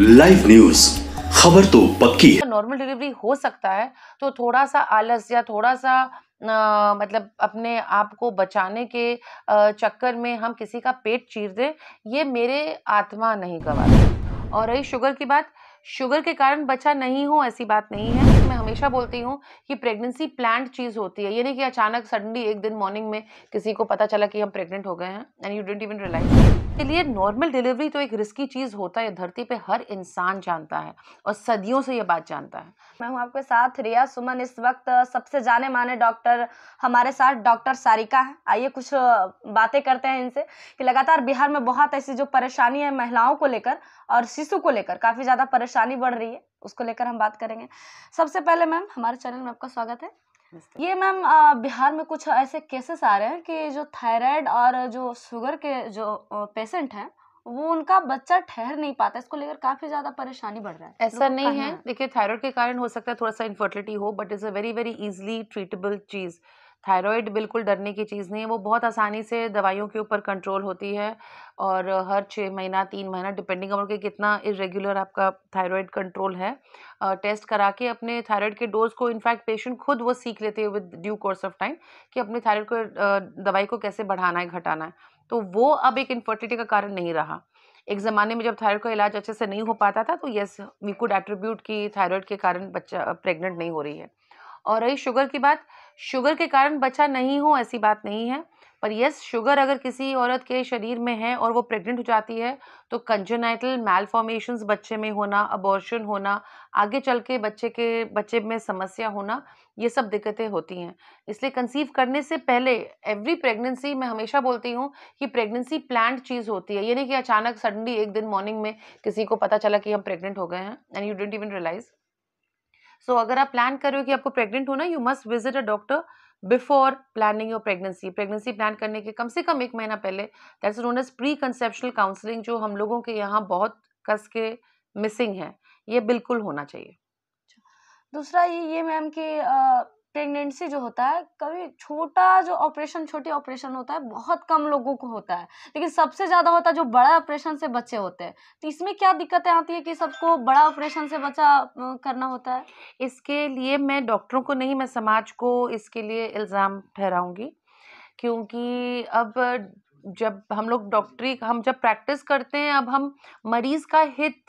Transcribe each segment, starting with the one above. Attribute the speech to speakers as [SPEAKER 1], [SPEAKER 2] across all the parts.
[SPEAKER 1] Live news खबर तो पक्की है नॉर्मल डिलीवरी हो सकता है तो थोड़ा सा आलस या थोड़ा सा आ, मतलब अपने आप को बचाने के आ, चक्कर में हम किसी का पेट चीर दें ये मेरे आत्मा नहीं गवा और रही शुगर की बात शुगर के कारण बच्चा नहीं हो ऐसी बात नहीं है मैं हमेशा बोलती हूँ कि प्रेगनेंसी प्लान चीज़ होती है ये नहीं कि अचानक सडनली एक दिन मॉर्निंग में किसी को पता चला कि हम प्रेग्नेंट हो गए हैं and you dent even realize के लिए नॉर्मल डिलीवरी तो एक रिस्की चीज़ होता है धरती पे हर इंसान जानता है और सदियों से ये बात जानता है
[SPEAKER 2] मैं हूँ आपके साथ रिया सुमन इस वक्त सबसे जाने माने डॉक्टर हमारे साथ डॉक्टर सारिका है आइए कुछ बातें करते हैं इनसे कि लगातार बिहार में बहुत ऐसी जो परेशानी है महिलाओं को लेकर और शिशु को लेकर काफ़ी ज़्यादा परेशान परेशानी बढ़ रही है उसको लेकर हम बात करेंगे सबसे पहले मैम हमारे चैनल में आपका स्वागत है ये मैम बिहार में कुछ ऐसे केसेस आ रहे हैं कि जो थायराइड और जो शुगर के जो पेशेंट हैं वो उनका बच्चा ठहर नहीं पाता इसको लेकर काफी ज्यादा परेशानी बढ़ रहा है ऐसा नहीं है
[SPEAKER 1] देखिए थायराइड के कारण हो सकता है थोड़ा सा इनफर्टिलिटी हो but it's a very very easily treatable चीज़ थायराइड बिल्कुल डरने की चीज़ नहीं है वो बहुत आसानी से दवाइयों के ऊपर कंट्रोल होती है और हर छः महीना तीन महीना डिपेंडिंग अपॉन के कितना इरेगुलर आपका थायराइड कंट्रोल है टेस्ट करा के अपने थायराइड के डोज को इनफैक्ट पेशेंट खुद वो सीख लेते हैं with due course of time कि अपने थायराइड को दवाई को कैसे बढ़ाना है घटाना है तो वो अब एक इन्फर्टिलिटी का कारण नहीं रहा एक ज़माने में जब थायराइड का इलाज अच्छे से नहीं हो पाता था तो येस वी कुड एट्रीब्यूट कि थायराइड के कारण बच्चा प्रेग्नेंट नहीं हो रही है और रही शुगर की बात शुगर के कारण बच्चा नहीं हो ऐसी बात नहीं है पर यस शुगर अगर किसी औरत के शरीर में है और वो प्रेग्नेंट हो जाती है तो कंजोनाइटल मेलफॉर्मेशंस बच्चे में होना अबॉर्शन होना आगे चल के बच्चे के बच्चे में समस्या होना ये सब दिक्कतें होती हैं इसलिए कंसीव करने से पहले एवरी प्रेगनेंसी मैं हमेशा बोलती हूँ कि प्रेगनेंसी प्लान्ड चीज़ होती है ये नहीं कि अचानक सडनली एक दिन मॉर्निंग में किसी को पता चला कि हम प्रेगनेंट हो गए हैं and you dent even realise so so, अगर आप प्लान कर रहे हो कि आपको प्रेग्नेंट होना you must visit a doctor before planning your pregnancy pregnancy plan करने के कम से कम एक महीना पहले that's known as pre conceptional counselling जो हम लोगों के यहाँ बहुत कस के मिसिंग है ये बिल्कुल होना चाहिए अच्छा।
[SPEAKER 2] दूसरा ये ये मैम कि प्रेगनेंसी जो होता है कभी छोटा जो ऑपरेशन छोटी ऑपरेशन होता है बहुत कम लोगों को होता है लेकिन सबसे ज़्यादा होता है जो बड़ा ऑपरेशन से बच्चे होते हैं तो इसमें क्या दिक्कतें आती है कि सबको बड़ा ऑपरेशन से बचा करना होता है इसके लिए
[SPEAKER 1] मैं डॉक्टरों को नहीं मैं समाज को इसके लिए इल्ज़ाम ठहराऊँगी क्योंकि अब जब हम लोग डॉक्टरी हम जब प्रैक्टिस करते हैं अब हम मरीज़ का हित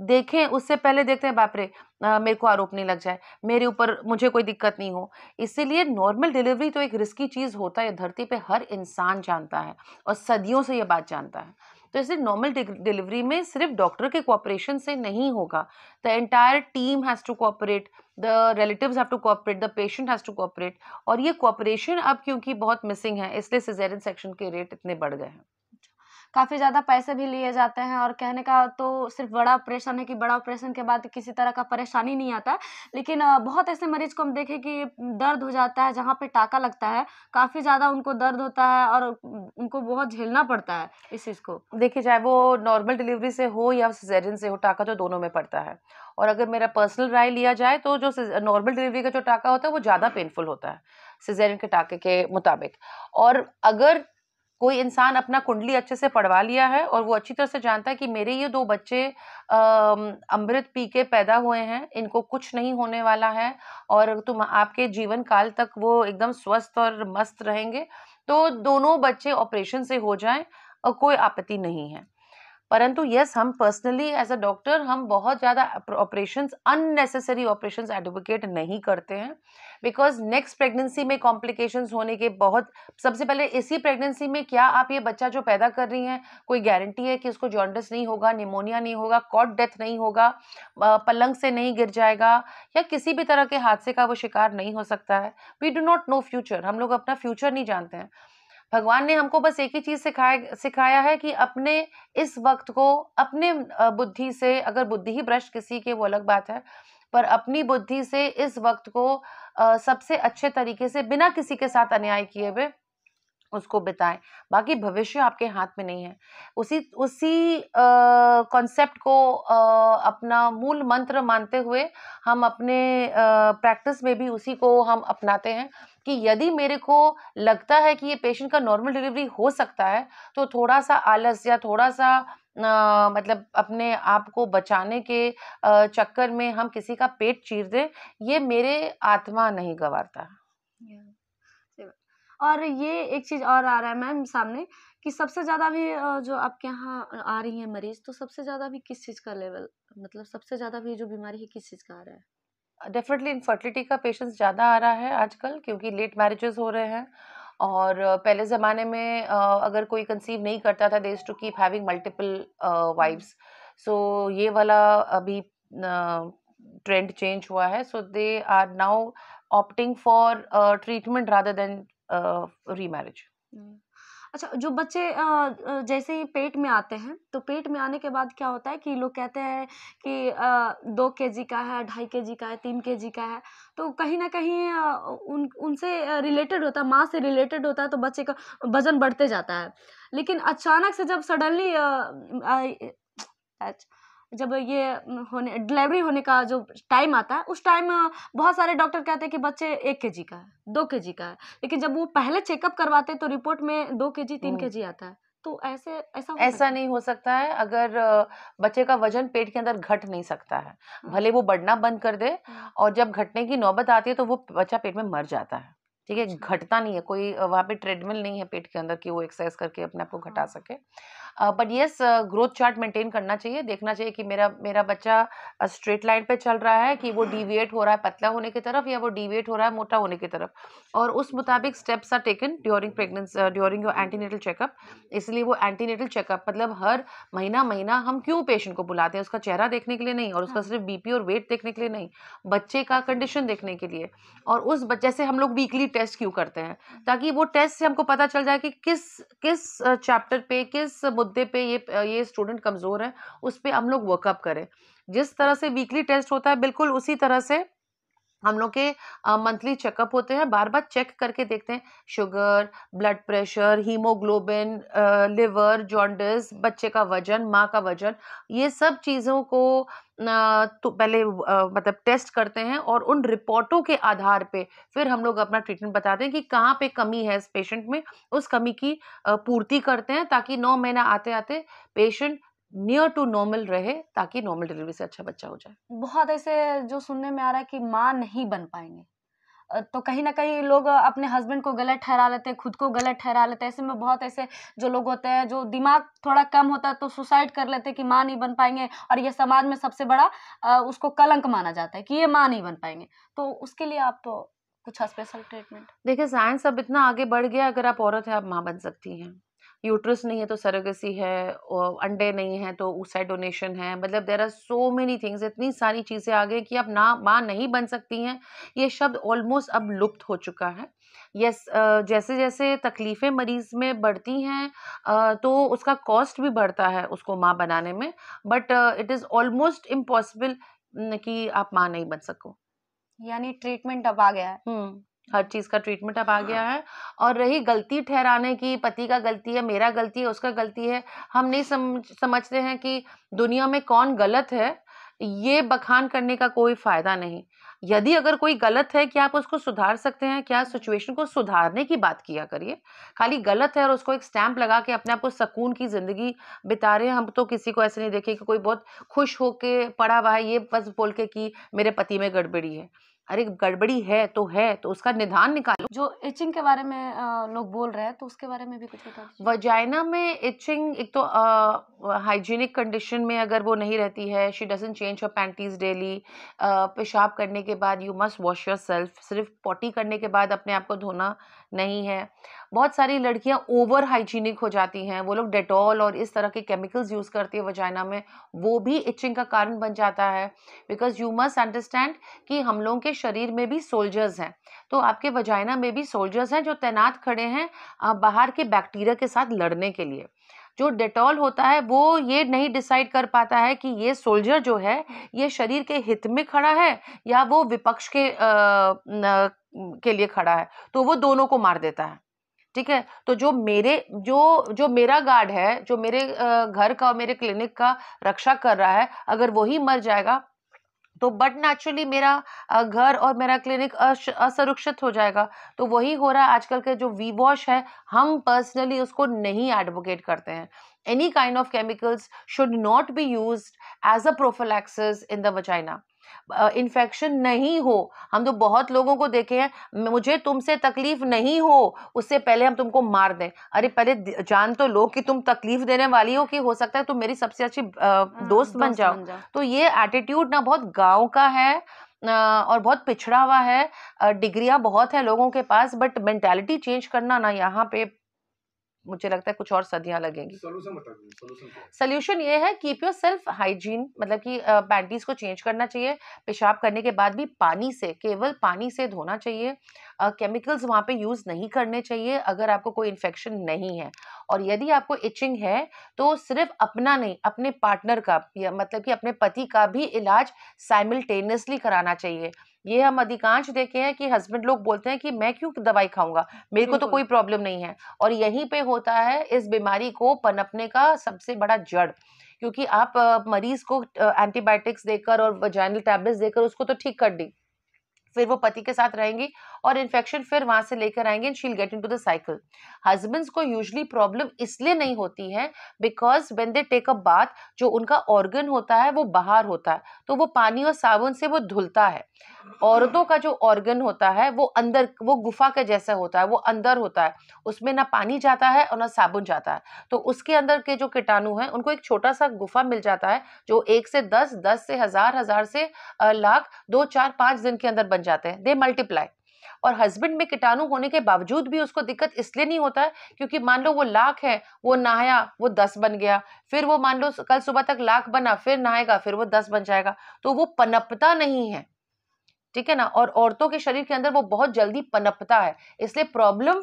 [SPEAKER 1] देखें उससे पहले देखते हैं बाप रे मेरे को आरोप नहीं लग जाए मेरे ऊपर मुझे कोई दिक्कत नहीं हो इसीलिए नॉर्मल डिलीवरी तो एक रिस्की चीज़ होता है धरती पे हर इंसान जानता है और सदियों से ये बात जानता है तो इसलिए नॉर्मल डिलीवरी में सिर्फ डॉक्टर के कोऑपरेशन से नहीं होगा the entire team has to cooperate the relative have to cooperate the patient has to cooperate और ये कोऑपरेशन अब क्योंकि बहुत मिसिंग है इसलिए सिजेरियन सेक्शन के रेट इतने बढ़ गए हैं
[SPEAKER 2] काफ़ी ज़्यादा पैसे भी लिए जाते हैं और कहने का तो सिर्फ बड़ा ऑपरेशन है कि बड़ा ऑपरेशन के बाद किसी तरह का परेशानी नहीं आता लेकिन बहुत ऐसे मरीज को हम देखें कि दर्द हो जाता है जहाँ पे टाका लगता है काफ़ी ज़्यादा उनको दर्द होता है और उनको बहुत झेलना पड़ता है इस चीज़ को देखिए चाहे वो नॉर्मल डिलीवरी से
[SPEAKER 1] हो या सिजेरियन से हो टाका तो दोनों में पड़ता है और अगर मेरा पर्सनल राय लिया जाए तो जो नॉर्मल डिलीवरी का जो टाका होता है वो ज़्यादा पेनफुल होता है सिजेरियन के टाके के मुताबिक और अगर कोई इंसान अपना कुंडली अच्छे से पढ़वा लिया है और वो अच्छी तरह से जानता है कि मेरे ये दो बच्चे अमृत पी के पैदा हुए हैं इनको कुछ नहीं होने वाला है और तुम आपके जीवन काल तक वो एकदम स्वस्थ और मस्त रहेंगे तो दोनों बच्चे ऑपरेशन से हो जाएं और कोई आपत्ति नहीं है परंतु यस हम पर्सनली एज अ डॉक्टर हम बहुत ज़्यादा ऑपरेशंस अननेसेसरी ऑपरेशंस एडवोकेट नहीं करते हैं बिकॉज नेक्स्ट प्रेगनेंसी में कॉम्प्लिकेशंस होने के बहुत सबसे पहले इसी प्रेगनेंसी में क्या आप ये बच्चा जो पैदा कर रही हैं कोई गारंटी है कि उसको जॉन्डस नहीं होगा निमोनिया नहीं होगा कॉट डेथ नहीं होगा पलंग से नहीं गिर जाएगा या किसी भी तरह के हादसे का वो शिकार नहीं हो सकता है we do not know future हम लोग अपना फ्यूचर नहीं जानते हैं भगवान ने हमको बस एक ही चीज सिखाया सिखाया है कि अपने इस वक्त को अपने बुद्धि से अगर बुद्धि ही भ्रष्ट किसी के वो अलग बात है पर अपनी बुद्धि से इस वक्त को सबसे अच्छे तरीके से बिना किसी के साथ अन्याय किए हुए उसको बिताएं बाकी भविष्य आपके हाथ में नहीं है उसी उसी कॉन्सेप्ट को आ, अपना मूल मंत्र मानते हुए हम अपने प्रैक्टिस में भी उसी को हम अपनाते हैं कि यदि मेरे को लगता है कि ये पेशेंट का नॉर्मल डिलीवरी हो सकता है तो थोड़ा सा आलस या थोड़ा सा आ, मतलब अपने आप को बचाने के चक्कर में हम किसी का पेट चीर दें ये मेरे आत्मा नहीं गवारता
[SPEAKER 2] और ये एक चीज़ और आ रहा है मैम सामने कि सबसे ज़्यादा भी जो आपके यहाँ आ रही है मरीज तो सबसे ज़्यादा भी किस चीज़ का लेवल मतलब सबसे ज़्यादा भी जो बीमारी है किस चीज़ का आ रहा है डेफिनेटली इनफर्टिलिटी
[SPEAKER 1] का पेशेंट्स ज़्यादा आ रहा है आजकल क्योंकि लेट मैरिजेस हो रहे हैं और पहले ज़माने में अगर कोई कंसीव नहीं करता था देश to keep having multiple wives so ये वाला अभी ट्रेंड चेंज हुआ है so they are now opting for treatment rather than remarriage
[SPEAKER 2] अच्छा जो बच्चे जैसे ही पेट में आते हैं तो पेट में आने के बाद क्या होता है कि लोग कहते हैं कि दो के जी का है ढाई के जी का है तीन के जी का है तो कहीं ना कहीं उन उनसे रिलेटेड होता है माँ से रिलेटेड होता है तो बच्चे का वज़न बढ़ते जाता है लेकिन अचानक से जब सडनली जब ये होने डिलीवरी होने का जो टाइम आता है उस टाइम बहुत सारे डॉक्टर कहते हैं कि बच्चे एक के जी का है दो के जी का है लेकिन जब वो पहले चेकअप करवाते हैं तो रिपोर्ट में दो के जी तीन हम्म। के जी आता है तो ऐसे ऐसा ऐसा नहीं हो सकता है अगर
[SPEAKER 1] बच्चे का वजन पेट के अंदर घट नहीं सकता है हाँ। भले वो बढ़ना बंद कर दे हाँ। और जब घटने की नौबत आती है तो वो बच्चा पेट में मर जाता है ठीक है अच्छा। घटता नहीं है कोई वहाँ पे ट्रेडमिल नहीं है पेट के अंदर कि वो एक्सरसाइज करके अपने आप को घटा हाँ। सके but yes growth chart maintain करना चाहिए देखना चाहिए कि मेरा मेरा बच्चा स्ट्रेट लाइन पे चल रहा है कि वो डिविएट हो रहा है पतला होने की तरफ या वो डिविएट हो रहा है मोटा होने की तरफ और उस मुताबिक steps are taken during pregnancy during your antenatal checkup इसलिए वो एंटीनेटल चेकअप मतलब हर महीना महीना हम क्यों पेशेंट को बुलाते हैं उसका चेहरा देखने के लिए नहीं और उसका हाँ। सिर्फ बीपी और वेट देखने के लिए नहीं बच्चे का कंडीशन देखने के लिए और उस बच्चे से हम लोग वीकली टेस्ट क्यों करते हैं ताकि वो टेस्ट से हमको पता चल जाए कि किस किस चैप्टर पे किस मुद्दे पे ये ये स्टूडेंट कमज़ोर है उस पर हम लोग वर्कअप करें जिस तरह से वीकली टेस्ट होता है बिल्कुल उसी तरह से हम लोग के मंथली चेकअप होते हैं बार बार चेक करके देखते हैं sugar blood pressure haemoglobin liver jaundice बच्चे का वजन माँ का वजन ये सब चीज़ों को तो पहले मतलब टेस्ट करते हैं और उन रिपोर्टों के आधार पे फिर हम लोग अपना ट्रीटमेंट बताते हैं कि कहाँ पे कमी है इस पेशेंट में उस कमी की पूर्ति करते हैं ताकि नौ महीना आते आते पेशेंट नियर टू नॉर्मल रहे ताकि नॉर्मल डिलीवरी से अच्छा बच्चा हो जाए
[SPEAKER 2] बहुत ऐसे जो सुनने में आ रहा है कि माँ नहीं बन पाएंगे तो कहीं ना कहीं लोग अपने हस्बैंड को गलत ठहरा लेते हैं खुद को गलत ठहरा लेते हैं ऐसे में बहुत ऐसे जो लोग होते हैं जो दिमाग थोड़ा कम होता है तो सुसाइड कर लेते हैं कि माँ नहीं बन पाएंगे और ये समाज में सबसे बड़ा उसको कलंक माना जाता है कि ये माँ नहीं बन पाएंगे तो उसके लिए आप तो कुछ स्पेशल ट्रीटमेंट
[SPEAKER 1] देखिए साइंस अब इतना आगे बढ़ गया अगर आप औरत है आप माँ बन सकती हैं यूट्रस नहीं है तो सरोगेसी है और अंडे नहीं है तो उसे डोनेशन है मतलब there are so many things इतनी सारी चीज़ें आ गई कि अब ना माँ नहीं बन सकती हैं ये शब्द ऑलमोस्ट अब लुप्त हो चुका है यस yes, जैसे जैसे तकलीफ़ें मरीज़ में बढ़ती हैं तो उसका कॉस्ट भी बढ़ता है उसको माँ बनाने में but it is almost impossible कि आप माँ नहीं बन सको
[SPEAKER 2] यानी ट्रीटमेंट अब आ गया है
[SPEAKER 1] हम्म। हर चीज़ का ट्रीटमेंट अब आ गया हाँ। है और रही गलती ठहराने की पति का गलती है मेरा गलती है उसका गलती है हम नहीं समझ समझते हैं कि दुनिया में कौन गलत है ये बखान करने का कोई फ़ायदा नहीं यदि अगर कोई गलत है क्या आप उसको सुधार सकते हैं क्या सिचुएशन को सुधारने की बात किया करिए खाली गलत है और उसको एक स्टैंप लगा के अपने आप को सकून की ज़िंदगी बिता रहे हैं हम तो किसी को ऐसे नहीं देखे कि कोई बहुत खुश होके पड़ा हुआ है ये बस बोल के कि मेरे पति में गड़बड़ी है अरे गड़बड़ी है तो है तो उसका निदान निकालो जो
[SPEAKER 2] इचिंग के बारे में लोग बोल रहे हैं तो उसके बारे में भी कुछ
[SPEAKER 1] वजाइना में इचिंग एक तो हाइजीनिक कंडीशन में अगर वो नहीं रहती है she doesn't change her panties daily पेशाब करने के बाद you must wash yourself सिर्फ पॉटी करने के बाद अपने आप को धोना नहीं है बहुत सारी लड़कियाँ ओवर हाइजीनिक हो जाती हैं वो लोग डेटॉल और इस तरह के केमिकल्स यूज़ करती है वजाइना में वो भी इचिंग का कारण बन जाता है बिकॉज यू मस्ट अंडरस्टैंड कि हम लोगों के शरीर में भी सोल्जर्स हैं तो आपके वजाइना में भी सोल्जर्स हैं जो तैनात खड़े हैं बाहर के बैक्टीरिया के साथ लड़ने के लिए जो डेटॉल होता है वो ये नहीं डिसाइड कर पाता है कि ये सोल्जर जो है ये शरीर के हित में खड़ा है या वो विपक्ष के आ, न, के लिए खड़ा है तो वो दोनों को मार देता है ठीक है तो जो मेरे जो जो मेरा गार्ड है जो मेरे घर का और मेरे क्लिनिक का रक्षा कर रहा है अगर वही मर जाएगा तो बट नेचुरली मेरा घर और मेरा क्लिनिक असुरक्षित हो जाएगा तो वही हो रहा है आजकल के जो वी वॉश है हम पर्सनली उसको नहीं एडवोकेट करते हैं any kind of chemicals should not be use as a prophylaxis in the vagina infection नहीं हो हम तो बहुत लोगों को देखे हैं मुझे तुमसे तकलीफ नहीं हो उससे पहले हम तुमको मार दें अरे पहले जान तो लो कि तुम तकलीफ देने वाली हो कि हो सकता है तुम मेरी सबसे अच्छी हाँ, दोस्त बन जाओ तो ये एटीट्यूड ना बहुत गाँव का है और बहुत पिछड़ा हुआ है डिग्रियां बहुत है लोगों के पास बट मेंटेलिटी चेंज करना ना यहाँ पे मुझे लगता है कुछ और सदियां लगेंगी सोल्यूशन ये है कीप योर सेल्फ हाइजीन मतलब कि पैंटीज को चेंज करना चाहिए पेशाब करने के बाद भी पानी से केवल पानी से धोना चाहिए केमिकल्स वहाँ पे यूज़ नहीं करने चाहिए अगर आपको कोई इन्फेक्शन नहीं है और यदि आपको इचिंग है तो सिर्फ अपना नहीं अपने पार्टनर का मतलब कि अपने पति का भी इलाज साइमल्टेनियसली कराना चाहिए ये हम अधिकांश देखे हैं कि हस्बैंड लोग बोलते हैं कि मैं क्यों दवाई खाऊंगा मेरे को तो कोई प्रॉब्लम नहीं है और यहीं पे होता है इस बीमारी को पनपने का सबसे बड़ा जड़ क्योंकि आप मरीज को एंटीबायोटिक्स देकर और वजाइनल टैबलेट्स देकर उसको तो ठीक कर दी फिर वो पति के साथ रहेंगी और इन्फेक्शन फिर वहां से लेकर आएंगे and she'll get into the cycle husbands को यूजली प्रॉब्लम इसलिए नहीं होती है because when they take a bath जो उनका ऑर्गन होता है वो बाहर होता है तो वो पानी और साबुन से वो धुलता है औरतों का जो ऑर्गन होता है वो अंदर वो गुफा का जैसा होता है वो अंदर होता है उसमें ना पानी जाता है और ना साबुन जाता है तो उसके अंदर के जो कीटाणु हैं उनको एक छोटा सा गुफा मिल जाता है जो एक से दस दस से हज़ार हज़ार से लाख दो चार पाँच दिन के अंदर बन जाते हैं दे मल्टीप्लाई और हस्बैंड में कीटाणु होने के बावजूद भी उसको दिक्कत इसलिए नहीं होता है क्योंकि मान लो वो लाख है वो नहाया वो दस बन गया फिर वो मान लो कल सुबह तक लाख बना फिर नहाएगा फिर वो दस बन जाएगा तो वो पनपता नहीं है ठीक है ना और औरतों के शरीर के अंदर वो बहुत जल्दी पनपता है इसलिए प्रॉब्लम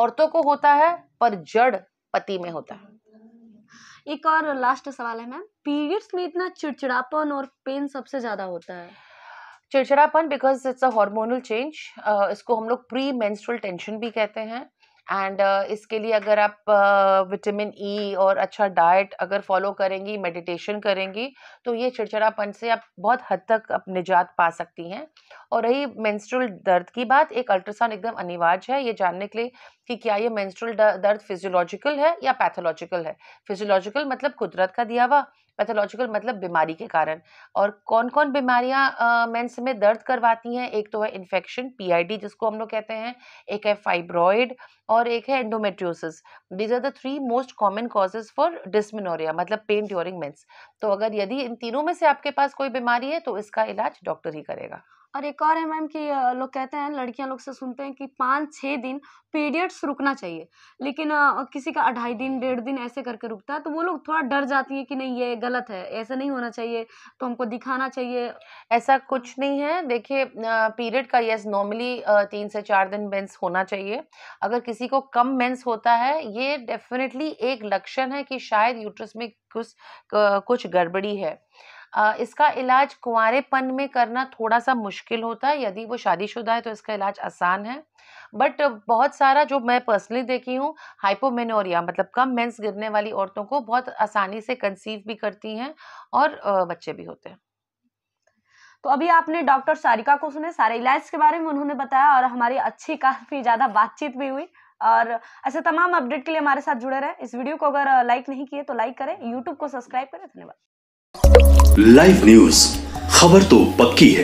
[SPEAKER 1] औरतों को होता है पर जड़ पति में होता है
[SPEAKER 2] एक और लास्ट सवाल है मैम पीरियड्स में इतना चिड़चिड़ापन और पेन सबसे ज्यादा होता है चिड़चिड़ापन because it's a hormonal
[SPEAKER 1] change इसको हम लोग प्री मेंस्ट्रुअल टेंशन भी कहते हैं एंड uh, इसके लिए अगर आप विटामिन uh, ई e और अच्छा डाइट अगर फॉलो करेंगी मेडिटेशन करेंगी तो ये चिड़चिड़ापन से आप बहुत हद तक आप निजात पा सकती हैं और रही मेंस्ट्रुअल दर्द की बात एक अल्ट्रासाउंड एकदम अनिवार्य है ये जानने के लिए कि क्या ये मेंस्ट्रुअल दर्द फिजियोलॉजिकल है या पैथोलॉजिकल है फिजियोलॉजिकल मतलब कुदरत का दिया हुआ पैथोलॉजिकल मतलब बीमारी के कारण और कौन कौन बीमारियां मेंस में दर्द करवाती हैं एक तो है इन्फेक्शन पीआईडी जिसको हम लोग कहते हैं एक है फाइब्रॉइड और एक है endometriosis these are the three most common causes for dysmenorrhoea मतलब पेन ड्यूरिंग मेंस तो अगर
[SPEAKER 2] यदि इन तीनों में से आपके पास कोई बीमारी है तो इसका इलाज
[SPEAKER 1] डॉक्टर ही करेगा
[SPEAKER 2] और एक और है मैम कि लोग कहते हैं लड़कियां लोग से सुनते हैं कि पाँच छः दिन पीरियड्स रुकना चाहिए लेकिन किसी का अढ़ाई दिन डेढ़ दिन ऐसे करके रुकता है तो वो लोग थोड़ा डर जाती हैं कि नहीं ये गलत है ऐसा नहीं होना चाहिए तो हमको दिखाना चाहिए ऐसा कुछ नहीं है देखिए पीरियड का
[SPEAKER 1] यस नॉर्मली तीन से चार दिन मेंस होना चाहिए अगर किसी को कम मेंस होता है ये डेफिनेटली एक लक्षण है कि शायद यूट्रस में कुछ कुछ गड़बड़ी है इसका इलाज कुंवरेपन में करना थोड़ा सा मुश्किल होता है यदि वो शादीशुदा है तो इसका इलाज आसान है बट बहुत सारा जो मैं पर्सनली देखी हूँ हाइपोमेनोरिया मतलब कम मेंस गिरने वाली औरतों को बहुत आसानी से कंसीव भी करती हैं और बच्चे भी होते हैं
[SPEAKER 2] तो अभी आपने डॉक्टर सारिका को सुने सारे इलाज के बारे में उन्होंने बताया और हमारी अच्छी काफ़ी ज़्यादा बातचीत भी हुई और ऐसे तमाम अपडेट के लिए हमारे साथ जुड़े रहे इस वीडियो को अगर लाइक नहीं किए तो लाइक करें यूट्यूब को सब्सक्राइब करें धन्यवाद लाइव न्यूज खबर तो पक्की है